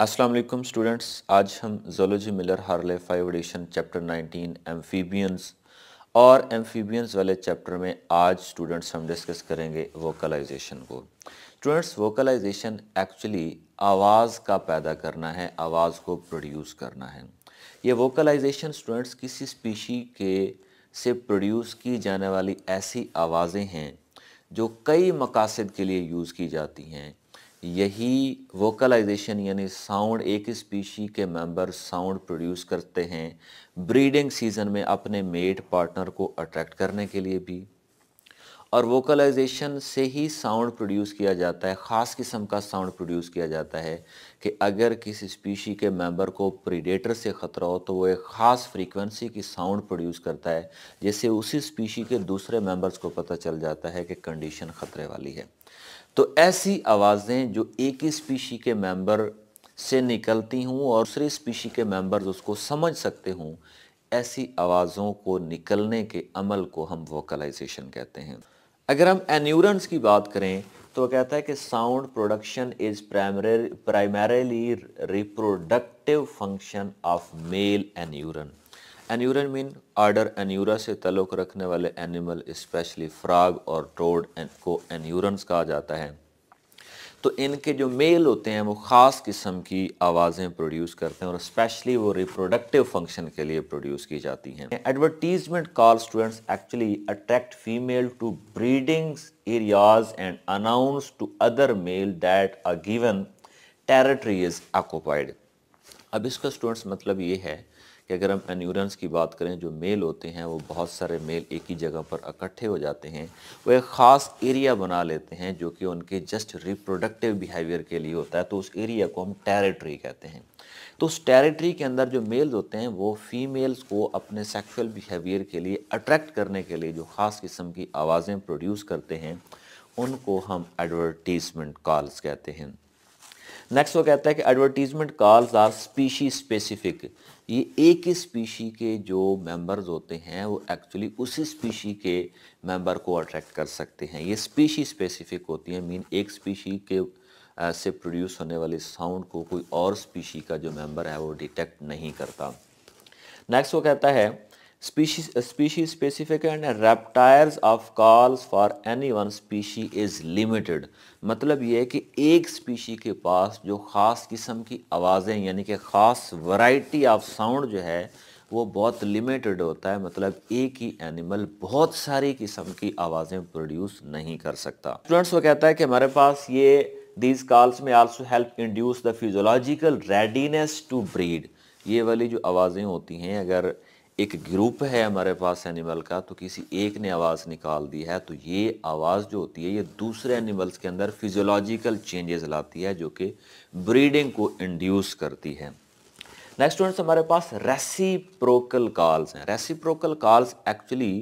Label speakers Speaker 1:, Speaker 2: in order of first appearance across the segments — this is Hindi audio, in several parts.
Speaker 1: अस्सलाम वालेकुम स्टूडेंट्स आज हम zoology Miller Harley five edition chapter 19 amphibians और एम्फीबियंस वाले चैप्टर में आज स्टूडेंट्स हम डिस्कस करेंगे वोकलाइजेशन को स्टूडेंट्स वोकलाइजेशन एक्चुअली आवाज़ का पैदा करना है आवाज़ को प्रोड्यूस करना है ये वोकलाइजेशन स्टूडेंट्स किसी स्पीशी के से प्रोड्यूस की जाने वाली ऐसी आवाज़ें हैं जो कई मकासद के लिए यूज़ की जाती हैं यही वोकलाइजेशन यानी साउंड एक स्पीशी के मेंबर साउंड प्रोड्यूस करते हैं ब्रीडिंग सीजन में अपने मेट पार्टनर को अट्रैक्ट करने के लिए भी और वोकलाइजेशन से ही साउंड प्रोड्यूस किया जाता है ख़ास किस्म का साउंड प्रोड्यूस किया जाता है कि अगर किसी स्पीशी के मेंबर को प्रीडेटर से ख़तरा हो तो वो एक ख़ास फ्रीक्वेंसी की साउंड प्रोड्यूस करता है जिससे उसी स्पीशी के दूसरे मेंबर्स को पता चल जाता है कि कंडीशन ख़तरे वाली है तो ऐसी आवाज़ें जो एक ही स्पीशी के मेंबर से निकलती हूँ और दूसरी स्पीशी के मेंबर्स उसको समझ सकते हूँ ऐसी आवाज़ों को निकलने के अमल को हम वोकलाइजेशन कहते हैं अगर हम एन्यूरेंस की बात करें तो वो कहता है कि sound production is primarily reproductive function of male anuran यूरन यूरन मीन आर्डर एन्यूरा से तलुक रखने वाले एनिमल स्पेशली फ्राग और टोड को एन्यूरन्स कहा जाता है तो इनके जो मेल होते हैं वो ख़ास किस्म की आवाज़ें प्रोड्यूस करते हैं और स्पेशली वो रिप्रोडक्टिव फंक्शन के लिए प्रोड्यूस की जाती हैं advertisement call students actually attract female to breedings areas and announce to other male that a given territory is occupied अब इसका स्टूडेंट्स मतलब ये है कि अगर हम एन्यूरेंस की बात करें जो मेल होते हैं वो बहुत सारे मेल एक ही जगह पर इकट्ठे हो जाते हैं वो एक ख़ास एरिया बना लेते हैं जो कि उनके जस्ट रिप्रोडक्टिव बिहेवियर के लिए होता है तो उस एरिया को हम टेरिटरी कहते हैं तो उस टेरिटरी के अंदर जो मेल्स होते हैं वो फीमेल्स को अपने सेक्सुअल बिहेवियर के लिए अट्रैक्ट करने के लिए जो ख़ास किस्म की आवाज़ें प्रोड्यूस करते हैं उनको हम एडवर्टीज़मेंट कॉल्स कहते हैं नेक्स्ट वो कहता है कि advertisement calls are species specific ये एक ही स्पीशी के जो मेंबर्स होते हैं वो एक्चुअली उसी स्पीशी के मेंबर को अट्रैक्ट कर सकते हैं ये स्पीशी स्पेसिफिक होती है मीन एक स्पीशी के से प्रोड्यूस होने वाले साउंड को कोई और स्पीशी का जो मेंबर है वो डिटेक्ट नहीं करता नेक्स्ट वो कहता है species uh, species specific and reptiles of calls for any one species is limited मतलब ये है कि एक स्पीशी के पास जो ख़ास किस्म की आवाज़ें यानी कि ख़ास वैरायटी ऑफ साउंड जो है वो बहुत लिमिटेड होता है मतलब एक ही एनिमल बहुत सारी किस्म की आवाज़ें प्रोड्यूस नहीं कर सकता स्टूडेंट्स वो कहता है कि हमारे पास ये these calls may also help induce the physiological readiness to breed ये वाली जो आवाज़ें होती हैं अगर एक ग्रुप है हमारे पास एनिमल का तो किसी एक ने आवाज़ निकाल दी है तो ये आवाज़ जो होती है ये दूसरे एनिमल्स के अंदर फिजियोलॉजिकल चेंजेस लाती है जो कि ब्रीडिंग को इंड्यूस करती है नेक्स्ट स्टूडेंट्स हमारे पास रेसिप्रोकल कॉल्स हैं रेसिप्रोकल कॉल्स एक्चुअली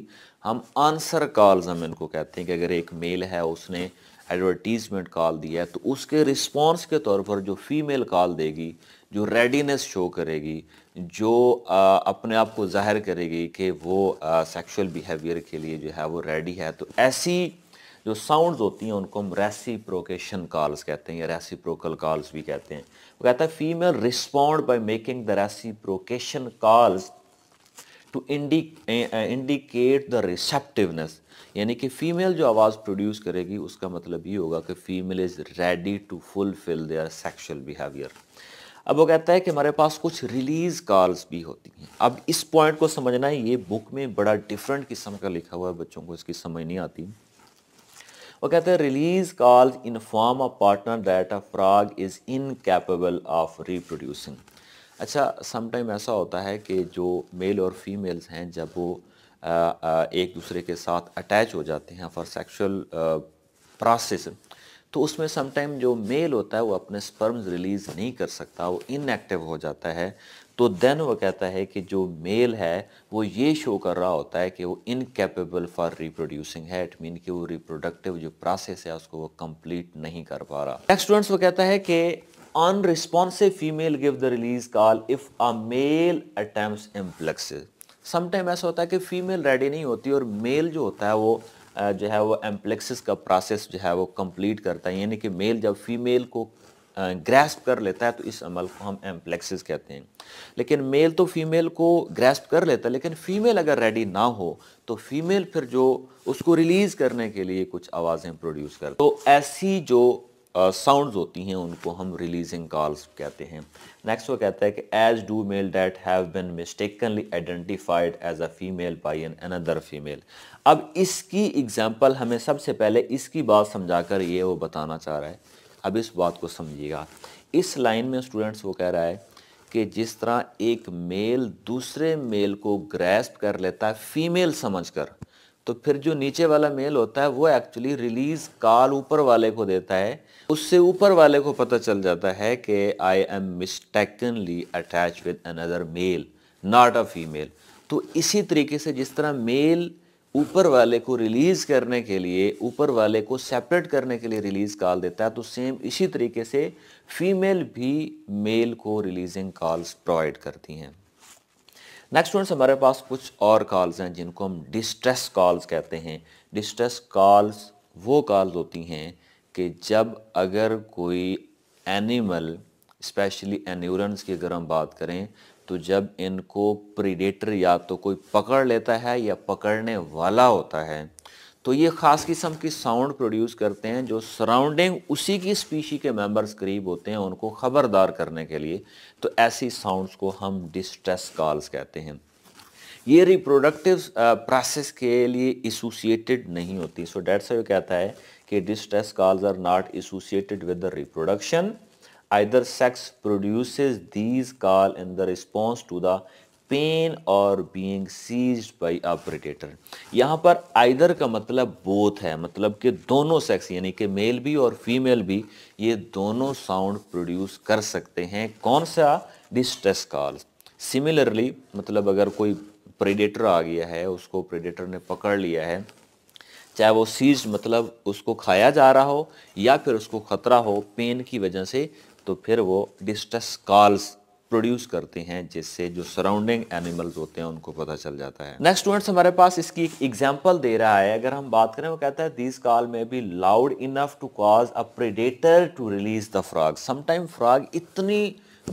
Speaker 1: हम आंसर कॉल्स हम इनको कहते हैं कि अगर एक मेल है उसने एडवर्टीज़मेंट कॉल दिया है तो उसके रिस्पॉन्स के तौर पर जो फीमेल कॉल देगी जो रेडीनेस शो करेगी जो अपने आप को जाहिर करेगी कि वो सेक्सुअल बिहेवियर के लिए जो है वो रेडी है तो ऐसी जो साउंड्स होती हैं उनको हम रेसिप्रोकेशन कॉल्स कहते हैं या रेसिप्रोकल कॉल्स भी कहते हैं वो कहता है female respond by making the reciprocation calls to indicate the receptiveness यानी कि फ़ीमेल जो आवाज़ प्रोड्यूस करेगी उसका मतलब ये होगा कि female is ready to fulfil their sexual behaviour अब वो कहता है कि हमारे पास कुछ रिलीज़ कॉल्स भी होती हैं अब इस पॉइंट को समझना है ये बुक में बड़ा डिफरेंट किस्म का लिखा हुआ है बच्चों को इसकी समझ नहीं आती वो कहते हैं release calls in form of partner that a frog is incapable of reproducing अच्छा समटाइम ऐसा होता है कि जो मेल और फीमेल्स हैं जब वो आ, आ, एक दूसरे के साथ अटैच हो जाते हैं फॉर सेक्शुअल प्रोसेस तो उसमें समटाइम जो मेल होता है वो अपने स्पर्म्स रिलीज नहीं कर सकता वो इनएक्टिव हो जाता है तो देन वो कहता है कि जो मेल है वो ये शो कर रहा होता है कि वो इनकेपेबल फॉर रिप्रोड्यूसिंग है इट मीन कि वो रिप्रोडक्टिव जो प्रोसेस है उसको वो कंप्लीट नहीं कर पा रहा नेक्स्ट स्टूडेंट्स वो कहता है कि unresponsive female give the release call if a male attempts amplexus sometime ऐसा होता है कि फीमेल रेडी नहीं होती और मेल जो होता है वो जो है वो एम्प्लेक्सिस का प्रोसेस जो है वो कंप्लीट करता है यानी कि मेल जब फीमेल को ग्रेस्प कर लेता है तो इस अमल को हम एम्प्लेक्सिस कहते हैं लेकिन मेल तो फीमेल को ग्रेस्प कर लेता है लेकिन फीमेल अगर रेडी ना हो तो फीमेल फिर जो उसको रिलीज़ करने के लिए कुछ आवाज़ें प्रोड्यूस कर तो ऐसी जो साउंड्स होती हैं उनको हम रिलीजिंग कॉल्स कहते हैं नेक्स्ट वो कहता है कि as do male that have been mistakenly identified as a female by an another female अब इसकी एग्जांपल हमें सबसे पहले इसकी बात समझाकर ये वो बताना चाह रहा है अब इस बात को समझिएगा इस लाइन में स्टूडेंट्स वो कह रहा है कि जिस तरह एक मेल दूसरे मेल को ग्रैस्प कर लेता है फीमेल समझकर तो फिर जो नीचे वाला मेल होता है वो एक्चुअली रिलीज कॉल ऊपर वाले को देता है उससे ऊपर वाले को पता चल जाता है कि I am mistakenly attach with another male not a female तो इसी तरीके से जिस तरह मेल ऊपर वाले को रिलीज़ करने के लिए ऊपर वाले को सेपरेट करने के लिए रिलीज़ कॉल देता है तो सेम इसी तरीके से फीमेल भी मेल को रिलीजिंग कॉल्स प्रोवाइड करती हैं नेक्स्ट स्टूडेंट्स हमारे पास कुछ और कॉल्स हैं जिनको हम डिस्ट्रेस कॉल्स कहते हैं डिस्ट्रेस कॉल्स वो कॉल्स होती हैं कि जब अगर कोई एनिमल स्पेशली एन्यूरेंस की अगर हम बात करें तो जब इनको प्रीडेटर या तो कोई पकड़ लेता है या पकड़ने वाला होता है तो ये ख़ास किस्म की साउंड प्रोड्यूस करते हैं जो सराउंडिंग उसी की स्पीशी के मेंबर्स करीब होते हैं उनको ख़बरदार करने के लिए तो ऐसी साउंड्स को हम डिस्ट्रेस कॉल्स कहते हैं ये रिप्रोडक्टिव प्रोसेस के लिए एसोसिएटेड नहीं होती सो डेट से कहता है कि distress calls are not associated with the reproduction either sex produce these call in the response to the pain और being seize by a predator यहाँ पर आइदर का मतलब बोथ है मतलब कि दोनों सेक्स यानी कि मेल भी और फीमेल भी ये दोनों साउंड प्रोड्यूस कर सकते हैं कौन सा डिस्ट्रेस कॉल सिमिलरली मतलब अगर कोई प्रेडेटर आ गया है उसको प्रेडेटर ने पकड़ लिया है चाहे वो सीज मतलब उसको खाया जा रहा हो या फिर उसको ख़तरा हो पेन की वजह से तो फिर वो डिस्ट्रेस कॉल्स प्रोड्यूस करते हैं जिससे जो सराउंडिंग एनिमल्स होते हैं उनको पता चल जाता है नेक्स्ट स्टूडेंट्स हमारे पास इसकी एक एग्जाम्पल दे रहा है अगर हम बात करें वो कहता है this call may be loud enough to cause a predator to release the frog sometime frog इतनी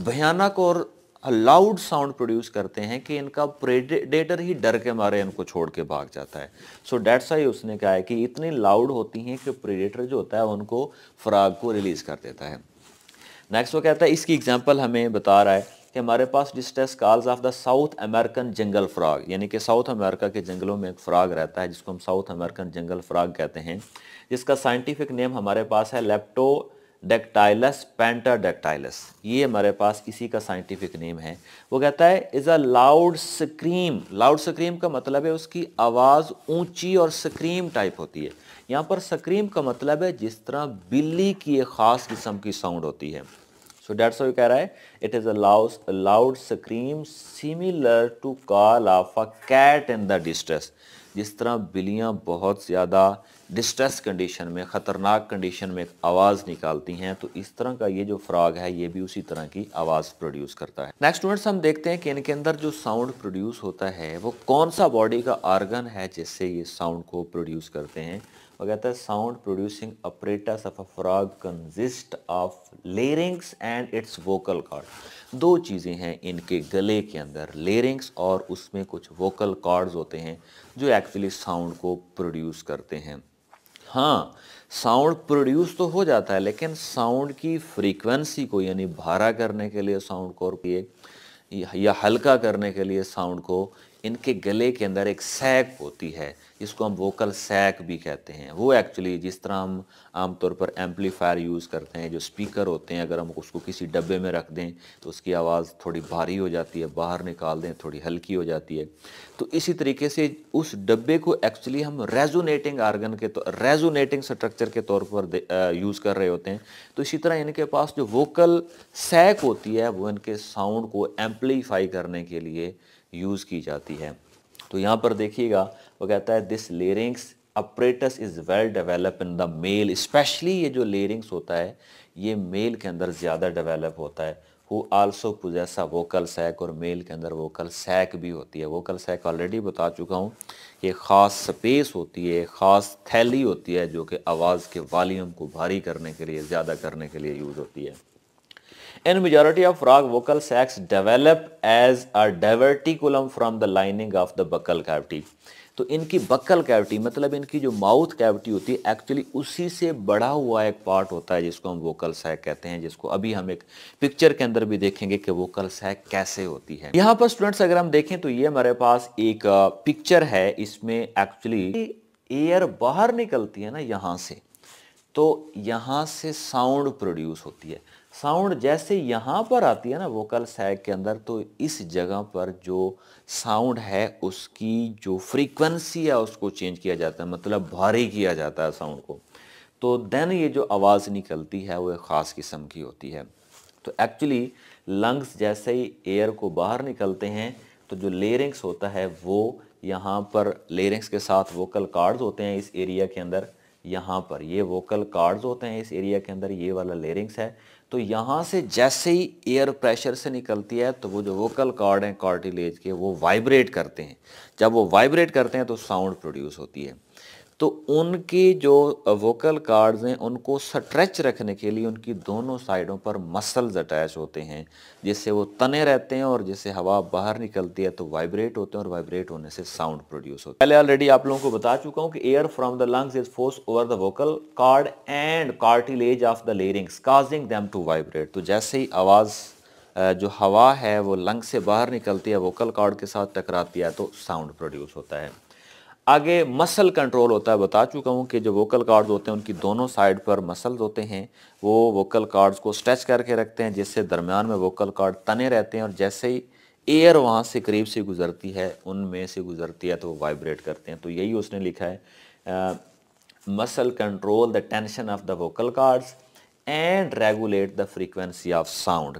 Speaker 1: भयानक और लाउड साउंड प्रोड्यूस करते हैं कि इनका प्रेडेटर ही डर के मारे इनको छोड़ के भाग जाता है सो डेट्स आई उसने कहा है कि इतनी लाउड होती हैं कि प्रेडेटर जो होता है उनको फ्राग को रिलीज़ कर देता है नेक्स्ट वो कहता है इसकी एग्जाम्पल हमें बता रहा है कि हमारे पास distress calls of the South American jungle frog यानी कि साउथ अमेरिका के जंगलों में एक फ्राग रहता है जिसको हम साउथ अमेरिकन जंगल फ्राग कहते हैं जिसका साइंटिफिक नेम हमारे पास है लेप्टो डेक्टाइलस डेक्टाइलस ये हमारे पास इसी का साइंटिफिक नेम है वो कहता है is a loud scream loud scream का मतलब है उसकी आवाज़ ऊंची और स्क्रीम टाइप होती है यहाँ पर स्क्रीम का मतलब है जिस तरह बिल्ली की एक ख़ास किस्म की साउंड होती है सो डेट्स वो कह रहा है it is a loud loud scream similar to call of a cat in the distress जिस तरह बिलियाँ बहुत ज़्यादा डिस्ट्रेस कंडीशन में ख़तरनाक कंडीशन में आवाज़ निकालती हैं तो इस तरह का ये जो फ्रॉग है ये भी उसी तरह की आवाज़ प्रोड्यूस करता है नेक्स्ट स्टूडेंट्स हम देखते हैं कि इनके अंदर जो साउंड प्रोड्यूस होता है वो कौन सा बॉडी का आर्गन है जिससे ये साउंड को प्रोड्यूस करते हैं वो कहता है sound producing apparatus of a frog consist of larynx and its vocal cord दो चीज़ें हैं इनके गले के अंदर लेरिंग्स और उसमें कुछ वोकल कॉर्ड्स होते हैं जो एक्चुअली साउंड को प्रोड्यूस करते हैं हाँ साउंड प्रोड्यूस तो हो जाता है लेकिन साउंड की फ्रीक्वेंसी को यानी भारा करने के लिए साउंड को और या हल्का करने के लिए साउंड को इनके गले के अंदर एक सैक होती है जिसको हम वोकल सैक भी कहते हैं वो एक्चुअली जिस तरह हम आमतौर पर एम्पलीफायर यूज़ करते हैं जो स्पीकर होते हैं अगर हम उसको किसी डब्बे में रख दें तो उसकी आवाज़ थोड़ी भारी हो जाती है बाहर निकाल दें थोड़ी हल्की हो जाती है तो इसी तरीके से उस डब्बे को एक्चुअली हम रेजोनेटिंग आर्गन के तो, रेजोनेटिंग स्ट्रक्चर के तौर पर यूज़ कर रहे होते हैं तो इसी तरह इनके पास जो वोकल सैक होती है वो इनके साउंड को एम्पलीफाई करने के लिए यूज़ की जाती है तो यहाँ पर देखिएगा वो कहता है this larynx apparatus is well develop in the male specially ये जो लेरिंग्स होता है ये मेल के अंदर ज़्यादा डेवलप होता है who also possess vocal sac और मेल के अंदर वोकल सैक भी होती है वोकल सैक ऑलरेडी बता चुका हूँ ये ख़ास स्पेस होती है ख़ास थैली होती है जो कि आवाज़ के वॉलीम को भारी करने के लिए ज़्यादा करने के लिए यूज़ होती है In majority of rock vocal sacs develop as a diverticulum from the lining of the buccal cavity तो इनकी बकल कैविटी मतलब इनकी जो माउथ कैविटी होती है एक्चुअली उसी से बड़ा हुआ एक पार्ट होता है जिसको हम वोकल सैक कहते हैं जिसको अभी हम एक पिक्चर के अंदर भी देखेंगे कि वोकल सैक कैसे होती है यहाँ पर स्टूडेंट्स अगर हम देखें तो ये हमारे पास एक पिक्चर है इसमें एक्चुअली एयर बाहर निकलती है ना यहाँ से तो यहाँ से साउंड प्रोड्यूस होती है साउंड जैसे यहाँ पर आती है ना वोकल सैक के अंदर तो इस जगह पर जो साउंड है उसकी जो फ्रीक्वेंसी है उसको चेंज किया जाता है मतलब भारी किया जाता है साउंड को तो देन ये जो आवाज़ निकलती है वो एक ख़ास किस्म की होती है तो एक्चुअली लंग्स जैसे ही एयर को बाहर निकलते हैं तो जो लेरिंग्स होता है वो यहाँ पर लेरिंग्स के साथ वोकल कार्ड्स होते हैं इस एरिया के अंदर यहाँ पर ये वोकल कार्ड्स होते हैं इस एरिया के अंदर ये वाला लेरिंग्स है तो यहाँ से जैसे ही एयर प्रेशर से निकलती है तो वो जो वोकल कॉर्ड हैं कॉर्टिलेज के वो वाइब्रेट करते हैं जब वो वाइब्रेट करते हैं तो साउंड प्रोड्यूस होती है तो उनके जो वोकल कार्ड्स हैं उनको स्ट्रेच रखने के लिए उनकी दोनों साइडों पर मसल्स अटैच होते हैं जिससे वो तने रहते हैं और जिससे हवा बाहर निकलती है तो वाइब्रेट होते हैं और वाइब्रेट होने से साउंड प्रोड्यूस होता है पहले ऑलरेडी आप लोगों को बता चुका हूँ कि air from the lungs is force over the vocal cord and cartilage of the larynx causing them to vibrate तो जैसे ही आवाज़ जो हवा है वो लंग से बाहर निकलती है वोकल कार्ड के साथ टकराती है तो साउंड प्रोड्यूस होता है आगे मसल कंट्रोल होता है बता चुका हूँ कि जो वोकल कार्ड्स होते हैं उनकी दोनों साइड पर मसल्स होते हैं वो वोकल कार्ड्स को स्ट्रेच करके रखते हैं जिससे दरमियान में वोकल कार्ड तने रहते हैं और जैसे ही एयर वहाँ से करीब से गुजरती है उनमें से गुजरती है तो वो वाइब्रेट करते हैं तो यही उसने लिखा है muscle control the tension of the vocal cords and regulate the frequency of sound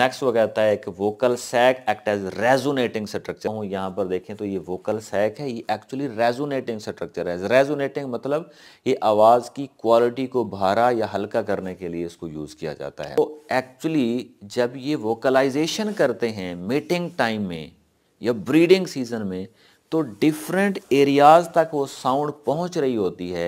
Speaker 1: next वो कहता है कि vocal sac act as resonating structure हूँ यहाँ पर देखें तो ये वोकल सैक है ये एक्चुअली रेजोनेटिंग स्ट्रक्चर है रेजोनेटिंग मतलब ये आवाज़ की क्वालिटी को भारा या हल्का करने के लिए इसको यूज़ किया जाता है तो एक्चुअली जब ये वोकलाइजेशन करते हैं मीटिंग टाइम में या ब्रीडिंग सीजन में तो डिफरेंट एरियाज तक वो साउंड पहुंच रही होती है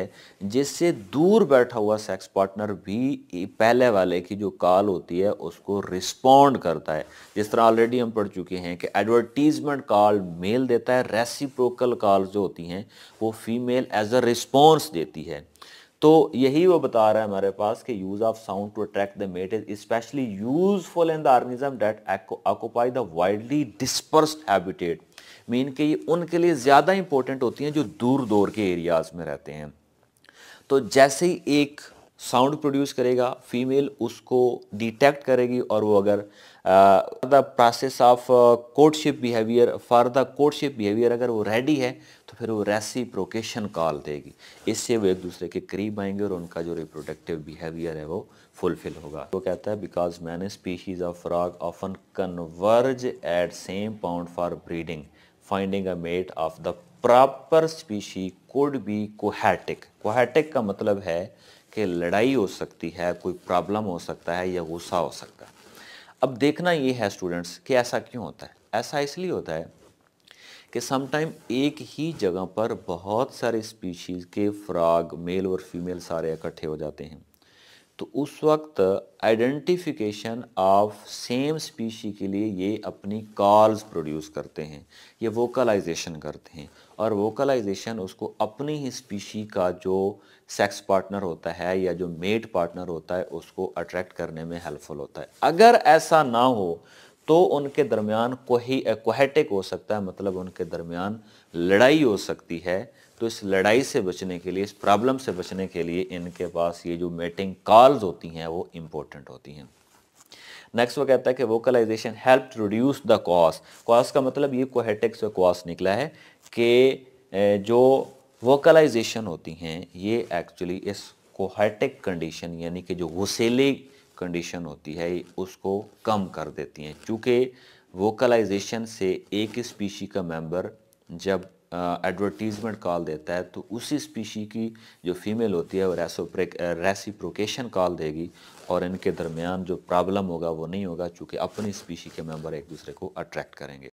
Speaker 1: जिससे दूर बैठा हुआ सेक्स पार्टनर भी पहले वाले की जो कॉल होती है उसको रिस्पॉन्ड करता है जिस तरह ऑलरेडी हम पढ़ चुके हैं कि एडवर्टीजमेंट कॉल मेल देता है रेसिप्रोकल कॉल जो होती हैं वो फीमेल एज अ रिस्पॉन्स देती है तो यही वो बता रहा है हमारे पास कि use of sound to attract the mate is specially useful in the organism that occupy the widely dispersed habitat mean कि ये उनके लिए ज़्यादा इंपॉर्टेंट होती हैं जो दूर दूर के एरियाज़ में रहते हैं तो जैसे ही एक साउंड प्रोड्यूस करेगा फीमेल उसको डिटेक्ट करेगी और वो अगर the process of courtship behaviour for the courtship behaviour अगर वो रेडी है तो फिर वो रेसी प्रोकेशन कॉल देगी इससे वो एक दूसरे के करीब आएंगे और उनका जो रिप्रोडक्टिव बिहेवियर है वो फुलफिल होगा वो कहता है because many species of frog often converge at same pond for breeding finding a mate of the proper species could be chaotic chaotic का मतलब है कि लड़ाई हो सकती है कोई प्रॉब्लम हो सकता है या गुस्सा हो सकता है अब देखना ये है स्टूडेंट्स कि ऐसा क्यों होता है ऐसा इसलिए होता है कि समटाइम एक ही जगह पर बहुत सारे स्पीशीज़ के फ्रॉग मेल और फीमेल सारे इकट्ठे हो जाते हैं तो उस वक्त आइडेंटिफिकेशन ऑफ सेम स्पीशी के लिए ये अपनी कॉल्स प्रोड्यूस करते हैं ये वोकलाइजेशन करते हैं और वोकलाइजेशन उसको अपनी ही स्पीशी का जो सेक्स पार्टनर होता है या जो मेट पार्टनर होता है उसको अट्रैक्ट करने में हेल्पफुल होता है अगर ऐसा ना हो तो उनके दरमियान कोही कोहेटिक हो सकता है मतलब उनके दरमियान लड़ाई हो सकती है तो इस लड़ाई से बचने के लिए इस प्रॉब्लम से बचने के लिए इनके पास ये जो मेटिंग कॉल्स होती हैं वो इम्पोर्टेंट होती हैं नेक्स्ट वो कहता है कि vocalisation help reduce the chaos chaos का मतलब ये कोहेटिक्स कॉस निकला है कि जो वोकलाइजेशन होती हैं ये एक्चुअली इस कोहेटिक कंडीशन यानी कि जो गुस्सेली कंडीशन होती है उसको कम कर देती हैं चूँकि वोकलाइजेशन से एक स्पीशी का मेंबर जब एडवर्टीज़मेंट कॉल देता है तो उसी स्पीशी की जो फीमेल होती है वो रेसोप्रेक रेसिप्रोकेशन कॉल देगी और इनके दरमियान जो प्रॉब्लम होगा वो नहीं होगा चूँकि अपनी स्पीशी के मेंबर एक दूसरे को अट्रैक्ट करेंगे